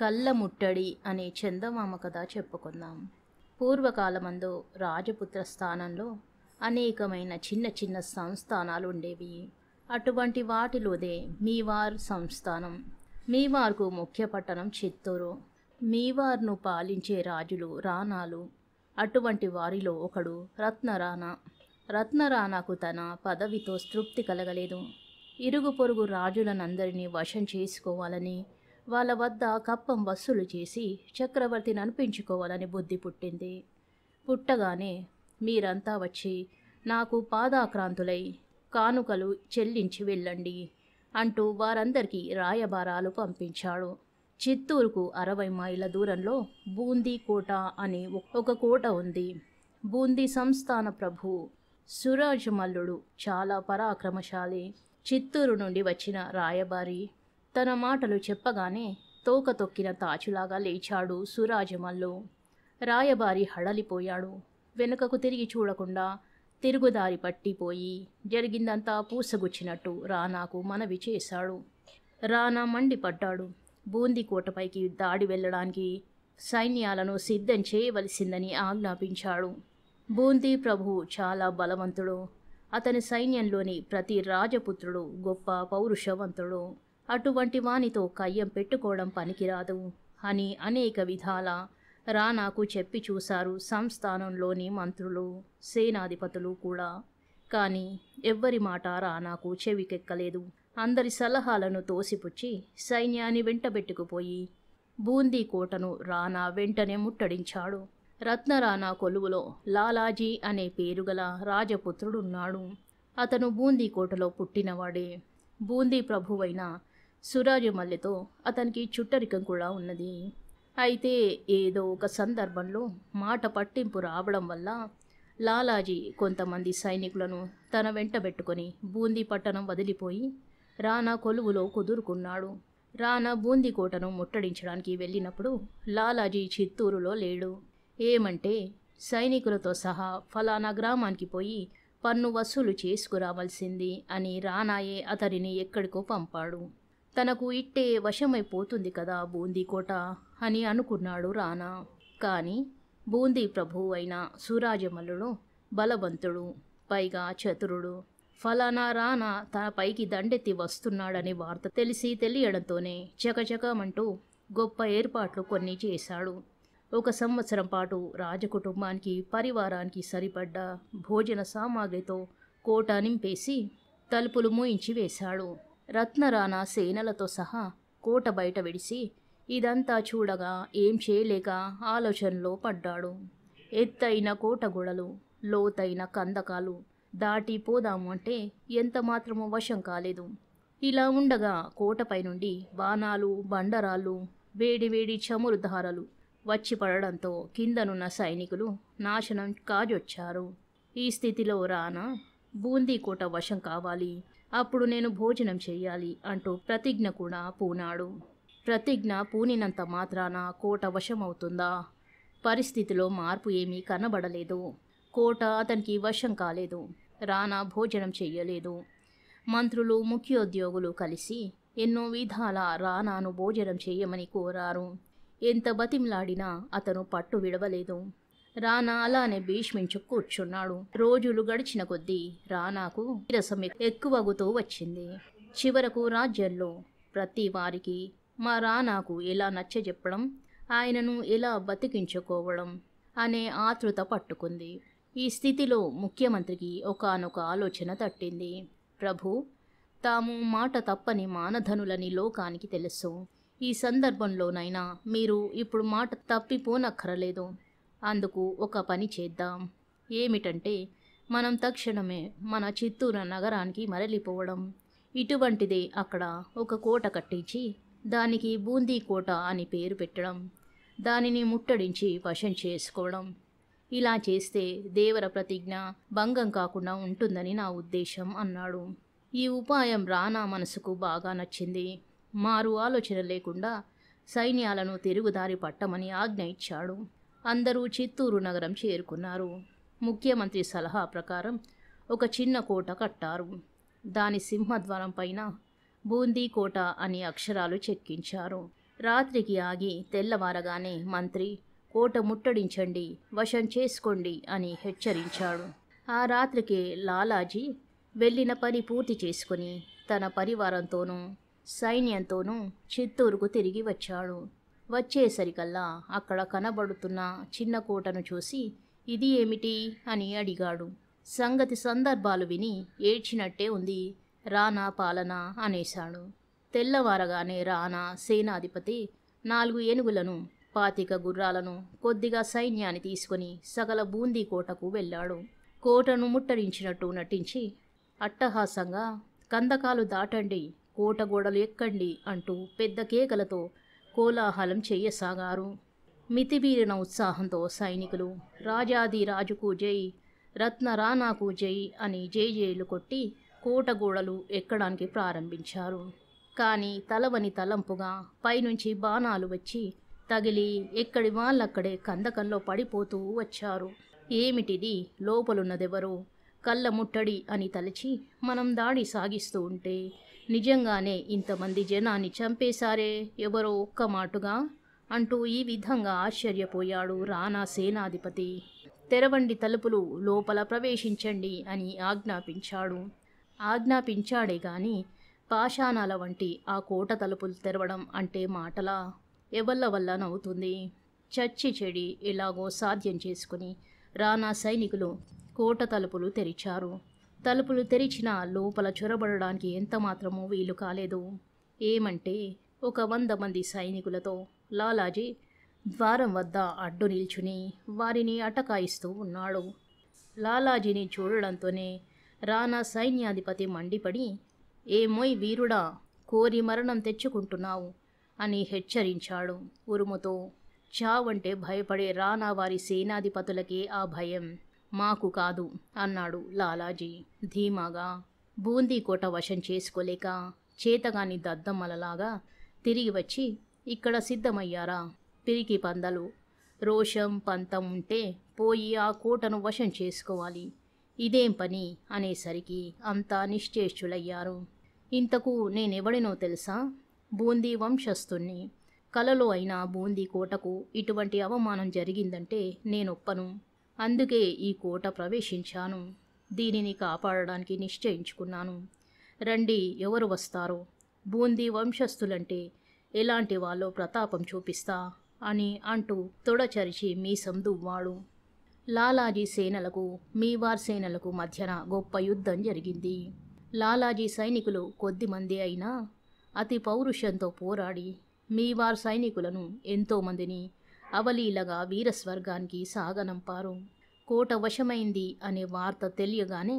కళ్ళముట్టడి అనే చందమామ కథ చెప్పుకుందాం పూర్వకాలమందు రాజపుత్ర స్థానంలో అనేకమైన చిన్న చిన్న సంస్థానాలు ఉండేవి అటువంటి వాటిలోదే మీవార్ సంస్థానం మీవార్కు ముఖ్య పట్టణం చిత్తూరు మీవార్ను పాలించే రాజులు రాణాలు అటువంటి వారిలో ఒకడు రత్నరాణా రత్నరాణాకు తన పదవితో తృప్తి కలగలేదు ఇరుగు పొరుగు రాజులనందరినీ వశం చేసుకోవాలని వాళ్ళ వద్ద కప్పం వసూలు చేసి చక్రవర్తిని అనిపించుకోవాలని బుద్ధి పుట్టింది పుట్టగానే మీరంతా వచ్చి నాకు పాదాక్రాంతులై కానుకలు చెల్లించి వెళ్ళండి అంటూ వారందరికీ రాయబారాలు పంపించాడు చిత్తూరుకు అరవై మైళ్ళ దూరంలో బూందీ కోట అని ఒక కోట ఉంది బూందీ సంస్థాన ప్రభు సురాజ్ మల్లుడు చాలా పరాక్రమశాలి చిత్తూరు నుండి వచ్చిన రాయబారి తన మాటలు చెప్పగానే తోక తొక్కిన తాచులాగా లేచాడు సురాజమల్లు రాయబారి హడలిపోయాడు వెనుకకు తిరిగి చూడకుండా తిరుగుదారి పట్టిపోయి జరిగిందంతా పూసగుచ్చినట్టు రానాకు మనవి చేశాడు రానా మండిపడ్డాడు కోటపైకి దాడి వెళ్ళడానికి సైన్యాలను సిద్ధం చేయవలసిందని ఆజ్ఞాపించాడు బూందీ ప్రభువు చాలా బలవంతుడు అతని సైన్యంలోని ప్రతి రాజపుత్రుడు గొప్ప పౌరుషవంతుడు అటువంటి వానితో కయ్యం పెట్టుకోవడం పనికిరాదు అని అనేక విధాల రానాకు చెప్పి చూశారు సంస్థానంలోని మంత్రులు సేనాధిపతులు కూడా కానీ ఎవ్వరి మాట రానాకు చెవికెక్కలేదు అందరి సలహాలను తోసిపుచ్చి సైన్యాన్ని వెంటబెట్టుకుపోయి బూందీ కోటను రానా వెంటనే ముట్టడించాడు రత్నరాణా కొలువులో లాలాజీ అనే పేరుగల రాజపుత్రుడున్నాడు అతను బూందీ కోటలో పుట్టినవాడే బూందీ ప్రభువైన సురాజు మల్లెతో అతనికి చుట్టరికం కూడా ఉన్నది అయితే ఏదో ఒక సందర్భంలో మాట పట్టింపు రావడం వల్ల లాలాజీ కొంతమంది సైనికులను తన వెంట పెట్టుకొని బూందీ పట్టణం వదిలిపోయి రానా కొలువులో కుదురుకున్నాడు రానా బూందీ కోటను ముట్టడించడానికి వెళ్ళినప్పుడు లాలాజీ చిత్తూరులో లేడు ఏమంటే సైనికులతో సహా ఫలానా గ్రామానికి పోయి పన్ను వసూలు చేసుకురావాల్సింది అని రానాయే అతడిని ఎక్కడికో పంపాడు తనకు ఇట్టే వశమైపోతుంది కదా బూందీకోట అని అనుకున్నాడు రానా కానీ బూందీ ప్రభువు అయిన సూరాజమల్లుడు బలవంతుడు పైగా చతురుడు ఫలానా రానా తన పైకి దండెత్తి వస్తున్నాడనే వార్త తెలిసి తెలియడంతోనే చకచకమంటూ గొప్ప ఏర్పాట్లు కొన్ని చేశాడు ఒక సంవత్సరం పాటు రాజకుటుంబానికి పరివారానికి సరిపడ్డ భోజన సామాగ్రితో కోట నింపేసి తలుపులు మూయించి వేశాడు రత్నరాణ సేనలతో సహా కోట బయట విడిసి ఇదంతా చూడగా ఏం చేయలేక ఆలోచనలో పడ్డాడు ఎత్తైన కోట గొడలు లోతైన కందకాలు దాటిపోదాము అంటే ఎంత వశం కాలేదు ఇలా ఉండగా కోటపై నుండి బాణాలు బండరాళ్ళు వేడివేడి చమురు ధారలు వచ్చి పడడంతో కిందనున్న సైనికులు నాశనం కాజొచ్చారు ఈ స్థితిలో రానా బూందీ కోట వశం కావాలి అప్పుడు నేను భోజనం చేయాలి అంటూ ప్రతిజ్ఞ కూడా పూనాడు ప్రతిజ్ఞ పూనినంత మాత్రాన కోట వశమవుతుందా పరిస్థితిలో మార్పు ఏమీ కనబడలేదు కోట అతనికి వశం కాలేదు రానా భోజనం చెయ్యలేదు మంత్రులు ముఖ్యోద్యోగులు కలిసి ఎన్నో విధాల రానాను భోజనం చేయమని కోరారు ఎంత బతిమలాడినా అతను పట్టు విడవలేదు రానా అలానే భీష్మించు కూర్చున్నాడు రోజులు గడిచిన కొద్దీ రానాకు నీరసం ఎక్కువగుతూ వచ్చింది చివరకు రాజ్యంలో ప్రతి వారికి మా రానాకు ఎలా నచ్చ చెప్పడం ఆయనను ఎలా బతికించుకోవడం అనే ఆతృత పట్టుకుంది ఈ స్థితిలో ముఖ్యమంత్రికి ఒకనొక ఆలోచన తట్టింది ప్రభు తాము మాట తప్పని మానధనులని లోకానికి తెలుసు ఈ సందర్భంలోనైనా మీరు ఇప్పుడు మాట తప్పిపోనక్కరలేదు అందుకు ఒక పని చేద్దాం ఏమిటంటే మనం తక్షణమే మన చిత్తూరు నగరానికి మరలిపోవడం ఇటువంటిదే అక్కడ ఒక కోట కట్టించి దానికి బూందీ కోట అని పేరు పెట్టడం దానిని ముట్టడించి వశం చేసుకోవడం ఇలా చేస్తే దేవర ప్రతిజ్ఞ భంగం కాకుండా ఉంటుందని నా ఉద్దేశం అన్నాడు ఈ ఉపాయం రానా మనసుకు బాగా నచ్చింది మారు ఆలోచన లేకుండా సైన్యాలను తిరుగుదారి పట్టమని ఆజ్ఞ ఇచ్చాడు అందరూ చిత్తూరు నగరం చేరుకున్నారు ముఖ్యమంత్రి సలహా ప్రకారం ఒక చిన్న కోట కట్టారు దాని సింహద్వారం పైన బూందీ కోట అని అక్షరాలు చెక్కించారు రాత్రికి ఆగి తెల్లవారగానే మంత్రి కోట ముట్టడించండి వశం చేసుకోండి అని హెచ్చరించాడు ఆ రాత్రికి లాలాజీ వెళ్ళిన పని పూర్తి చేసుకుని తన పరివారంతోనూ సైన్యంతోనూ చిత్తూరుకు తిరిగి వచ్చాడు వచ్చేసరికల్లా అక్కడ కనబడుతున్న చిన్న కోటను చూసి ఇది ఏమిటి అని అడిగాడు సంగతి సందర్భాలు విని ఏడ్చినట్టే ఉంది రానా పాలనా అనేశాడు తెల్లవారగానే రానా సేనాధిపతి నాలుగు ఏనుగులను పాతిక గుర్రాలను కొద్దిగా సైన్యాన్ని తీసుకుని సగల బూందీ కోటకు వెళ్ళాడు కోటను ముట్టరించినట్టు నటించి అట్టహాసంగా కందకాలు దాటండి కోట గోడలు ఎక్కండి అంటూ పెద్ద కేకలతో కోలాహలం చేయసాగారు మితిమీరిన ఉత్సాహంతో సైనికులు రాజాదిరాజుకు జై రత్న రాణాకు జై అని జైలు కొట్టి కోటగూడలు ఎక్కడానికి ప్రారంభించారు కానీ తలవని తలంపుగా పైనుంచి బాణాలు వచ్చి తగిలి ఎక్కడి వాళ్ళక్కడే కందకంలో పడిపోతూ వచ్చారు ఏమిటిది లోపలున్నదెవరో కళ్ళ ముట్టడి అని తలచి మనం దాడి సాగిస్తూ ఉంటే నిజంగానే ఇంతమంది జనాన్ని చంపేశారే ఎవరో ఒక్క మాటుగా అంటూ ఈ విధంగా ఆశ్చర్యపోయాడు రానా సేనాధిపతి తెరవండి తలుపులు లోపల ప్రవేశించండి అని ఆజ్ఞాపించాడు ఆజ్ఞాపించాడే గాని పాషాణాల వంటి ఆ కోట తలుపులు తెరవడం అంటే మాటలా ఎవళ్ళ వల్లనవుతుంది చచ్చి చెడి ఎలాగో సాధ్యం చేసుకుని రానా సైనికులు కోట తలుపులు తెరిచారు తలుపులు తెరిచిన లోపల చొరబడడానికి ఎంతమాత్రమూ వీలు కాలేదు ఏమంటే ఒక వంద మంది సైనికులతో లాలాజీ ద్వారం వద్ద అడ్డు నిల్చుని వారిని అటకాయిస్తూ ఉన్నాడు లాలాజీని చూడడంతోనే రానా సైన్యాధిపతి మండిపడి ఏమోయ్ వీరుడా కోరి మరణం తెచ్చుకుంటున్నావు అని హెచ్చరించాడు ఉరుముతో చావంటే భయపడే రానా వారి సేనాధిపతులకే ఆ భయం మాకు కాదు అన్నాడు లాలాజీ ధీమాగా బూందీ కోట వశం చేసుకోలేక చేతగాని దద్దమ్మలలాగా తిరిగి వచ్చి ఇక్కడ సిద్ధమయ్యారా పిరికి పందలు రోషం పంతం ఉంటే పోయి ఆ కోటను వశం చేసుకోవాలి ఇదేం పని అనేసరికి అంతా నిశ్చేష్ఠులయ్యారు ఇంతకు నేనెవడినో తెలుసా బూందీ వంశస్థుణ్ణి కలలో అయిన బూందీ కోటకు ఇటువంటి అవమానం జరిగిందంటే నేనొప్పను అందుకే ఈ కోట ప్రవేశించాను దీనిని కాపాడడానికి నిశ్చయించుకున్నాను రండి ఎవరు వస్తారో బూందీ వంశస్థులంటే ఎలాంటి వాళ్ళో ప్రతాపం చూపిస్తా అని అంటూ తొడచరిచి మీసం దువ్వాడు లాలాజీ సేనలకు మీవార్ సేనలకు మధ్యన గొప్ప యుద్ధం జరిగింది లాలాజీ సైనికులు కొద్దిమంది అయినా అతి పౌరుషంతో పోరాడి మీవార్ సైనికులను ఎంతోమందిని అవలీలగా వీరస్వర్గానికి సాగనంపారు కోట వశమైంది అనే వార్త తెలియగానే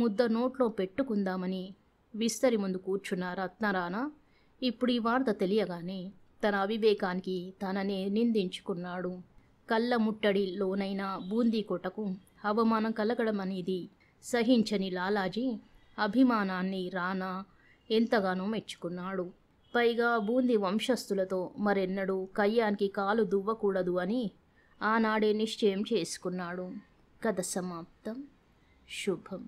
ముద్ద నోట్లో పెట్టుకుందామని విస్తరి ముందు కూర్చున్న రత్నరాణ ఇప్పుడు ఈ వార్త తెలియగానే తన అవివేకానికి తననే నిందించుకున్నాడు కళ్ళ ముట్టడి లోనైన బూందీ కోటకు అవమానం కలగడం అనేది సహించని లాలాజీ అభిమానాన్ని రానా ఎంతగానో మెచ్చుకున్నాడు పైగా బూంది వంశస్థులతో మరెన్నడూ కయ్యానికి కాలు దువ్వకూడదు అని ఆనాడే నిశ్చయం చేసుకున్నాడు కథ సమాప్తం శుభం